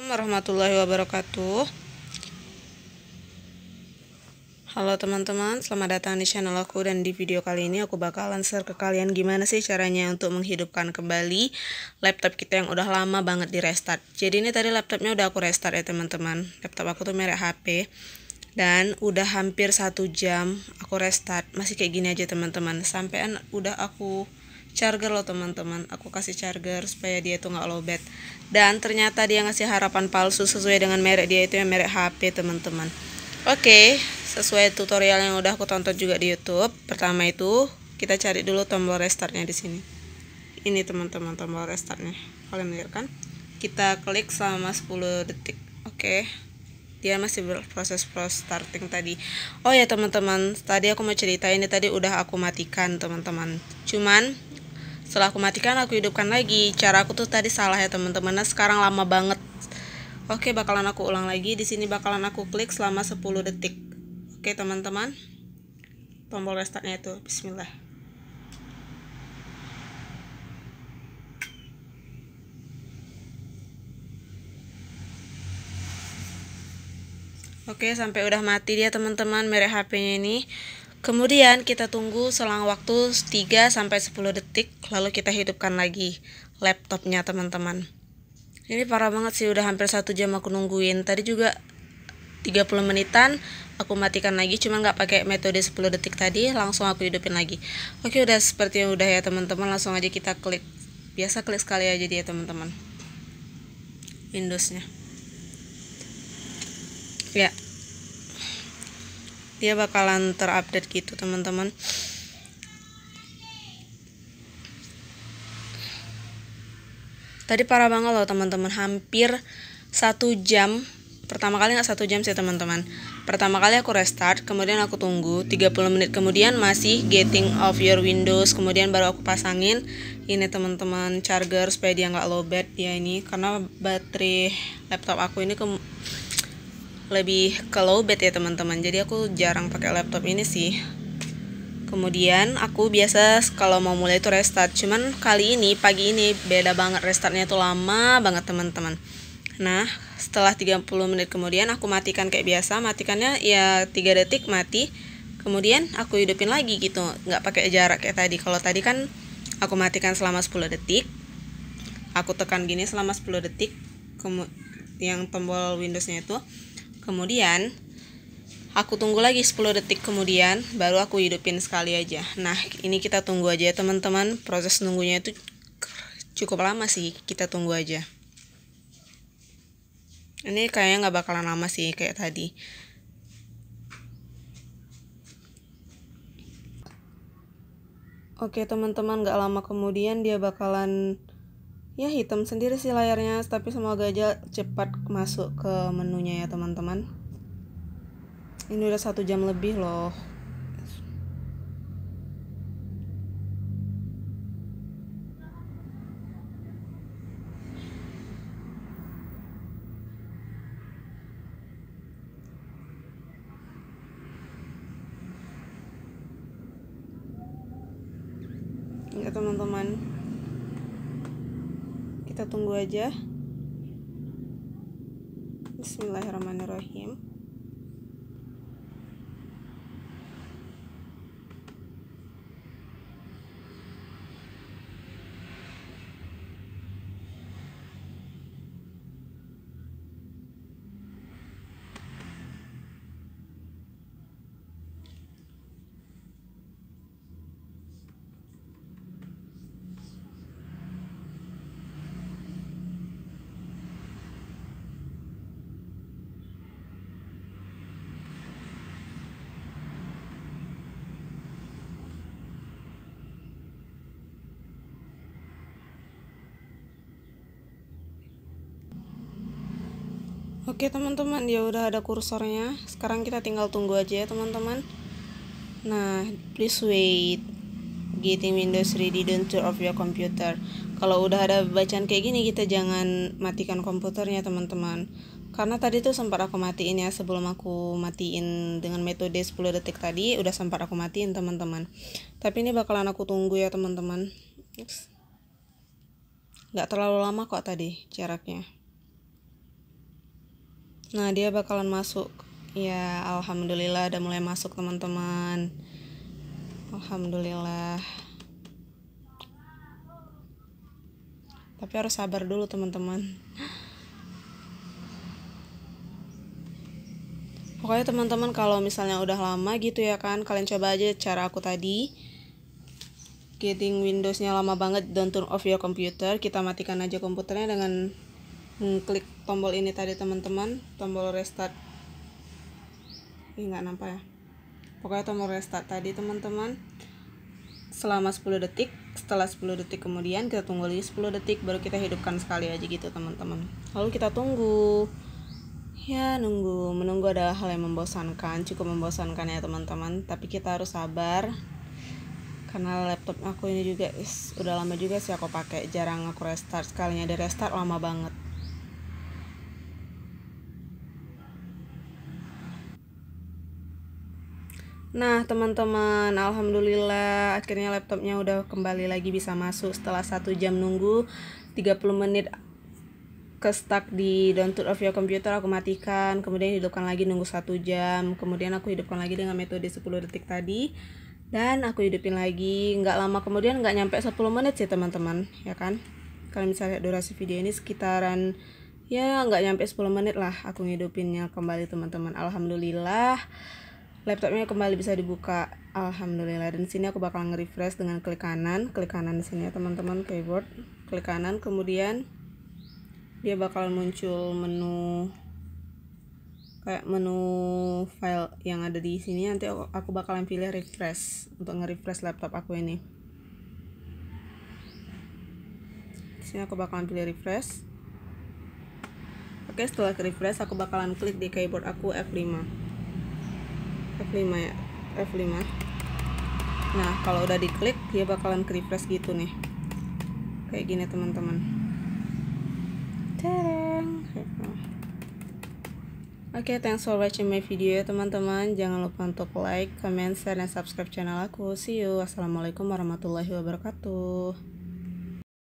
Assalamualaikum warahmatullahi wabarakatuh Halo teman-teman, selamat datang di channel aku dan di video kali ini aku bakalan share ke kalian gimana sih caranya untuk menghidupkan kembali laptop kita yang udah lama banget di restart Jadi ini tadi laptopnya udah aku restart ya teman-teman, laptop aku tuh merek HP dan udah hampir satu jam aku restart masih kayak gini aja teman-teman Sampai udah aku charger loh teman-teman aku kasih charger supaya dia itu nggak lowbat dan ternyata dia ngasih harapan palsu sesuai dengan merek dia itu yang merek HP teman-teman oke okay, sesuai tutorial yang udah aku tonton juga di YouTube pertama itu kita cari dulu tombol restartnya di sini ini teman-teman tombol restartnya kalian lihat kan kita klik selama 10 detik oke okay dia masih berproses proses starting tadi oh ya teman-teman tadi aku mau cerita ini tadi udah aku matikan teman-teman cuman setelah aku matikan aku hidupkan lagi cara aku tuh tadi salah ya teman-teman nah sekarang lama banget oke bakalan aku ulang lagi di sini bakalan aku klik selama 10 detik oke teman-teman tombol restartnya itu bismillah Oke, sampai udah mati dia teman-teman merek HP-nya ini. Kemudian kita tunggu selang waktu 3 sampai 10 detik lalu kita hidupkan lagi laptopnya teman-teman. Ini parah banget sih udah hampir satu jam aku nungguin. Tadi juga 30 menitan aku matikan lagi cuma nggak pakai metode 10 detik tadi langsung aku hidupin lagi. Oke udah seperti yang udah ya teman-teman langsung aja kita klik. Biasa klik sekali aja dia teman-teman. Windowsnya. Ya, dia bakalan terupdate gitu teman-teman tadi parah banget loh teman-teman hampir satu jam pertama kali nggak satu jam sih teman-teman pertama kali aku restart kemudian aku tunggu 30 menit kemudian masih getting off your windows kemudian baru aku pasangin ini teman-teman charger supaya dia nggak lowbat ya ini karena baterai laptop aku ini ke lebih ke low bed ya teman-teman jadi aku jarang pakai laptop ini sih kemudian aku biasa kalau mau mulai itu restart cuman kali ini pagi ini beda banget restartnya itu lama banget teman-teman nah setelah 30 menit kemudian aku matikan kayak biasa matikannya ya 3 detik mati kemudian aku hidupin lagi gitu nggak pakai jarak kayak tadi kalau tadi kan aku matikan selama 10 detik aku tekan gini selama 10 detik yang tombol Windowsnya itu Kemudian aku tunggu lagi 10 detik kemudian baru aku hidupin sekali aja. Nah, ini kita tunggu aja ya teman-teman. Proses nunggunya itu cukup lama sih. Kita tunggu aja. Ini kayaknya nggak bakalan lama sih kayak tadi. Oke teman-teman gak lama kemudian dia bakalan ya hitam sendiri sih layarnya tapi semoga aja cepat masuk ke menunya ya teman-teman ini udah satu jam lebih loh ya teman-teman kita tunggu aja Bismillahirrahmanirrahim Oke teman-teman ya udah ada kursornya Sekarang kita tinggal tunggu aja ya teman-teman Nah please wait Getting Windows ready don't turn off your computer Kalau udah ada bacaan kayak gini kita jangan matikan komputernya teman-teman Karena tadi tuh sempat aku matiin ya sebelum aku matiin dengan metode 10 detik tadi Udah sempat aku matiin teman-teman Tapi ini bakalan aku tunggu ya teman-teman Gak terlalu lama kok tadi jaraknya Nah, dia bakalan masuk. Ya, alhamdulillah udah mulai masuk, teman-teman. Alhamdulillah. Tapi harus sabar dulu, teman-teman. Pokoknya teman-teman kalau misalnya udah lama gitu ya kan, kalian coba aja cara aku tadi. Getting Windowsnya lama banget, don't turn off your computer. Kita matikan aja komputernya dengan klik tombol ini tadi teman-teman tombol restart ini nggak nampak ya pokoknya tombol restart tadi teman-teman selama 10 detik setelah 10 detik kemudian kita tunggu lagi 10 detik baru kita hidupkan sekali aja gitu teman-teman lalu kita tunggu ya nunggu menunggu adalah hal yang membosankan cukup membosankan ya teman-teman tapi kita harus sabar karena laptop aku ini juga is, udah lama juga sih aku pakai jarang aku restart sekalinya di restart lama banget Nah teman-teman Alhamdulillah akhirnya laptopnya udah kembali lagi bisa masuk Setelah satu jam nunggu 30 menit ke stuck di don't turn off your computer aku matikan Kemudian hidupkan lagi nunggu satu jam Kemudian aku hidupkan lagi dengan metode 10 detik tadi Dan aku hidupin lagi nggak lama kemudian nggak nyampe 10 menit sih teman-teman Ya kan kalau misalnya durasi video ini sekitaran Ya nggak nyampe 10 menit lah aku ngidupinnya kembali teman-teman Alhamdulillah laptopnya kembali bisa dibuka alhamdulillah dan sini aku bakal nge-refresh dengan klik kanan klik kanan di sini ya teman-teman keyboard klik kanan kemudian dia bakal muncul menu kayak menu file yang ada di sini nanti aku, aku bakalan pilih refresh untuk nge-refresh laptop aku ini di sini aku bakalan pilih refresh oke setelah ke refresh aku bakalan klik di keyboard aku F5 F5 ya F5 nah kalau udah diklik dia bakalan ke refresh gitu nih kayak gini teman-teman tereng oke okay, thanks for watching my video ya teman-teman jangan lupa untuk like, comment, share, dan subscribe channel aku see you, assalamualaikum warahmatullahi wabarakatuh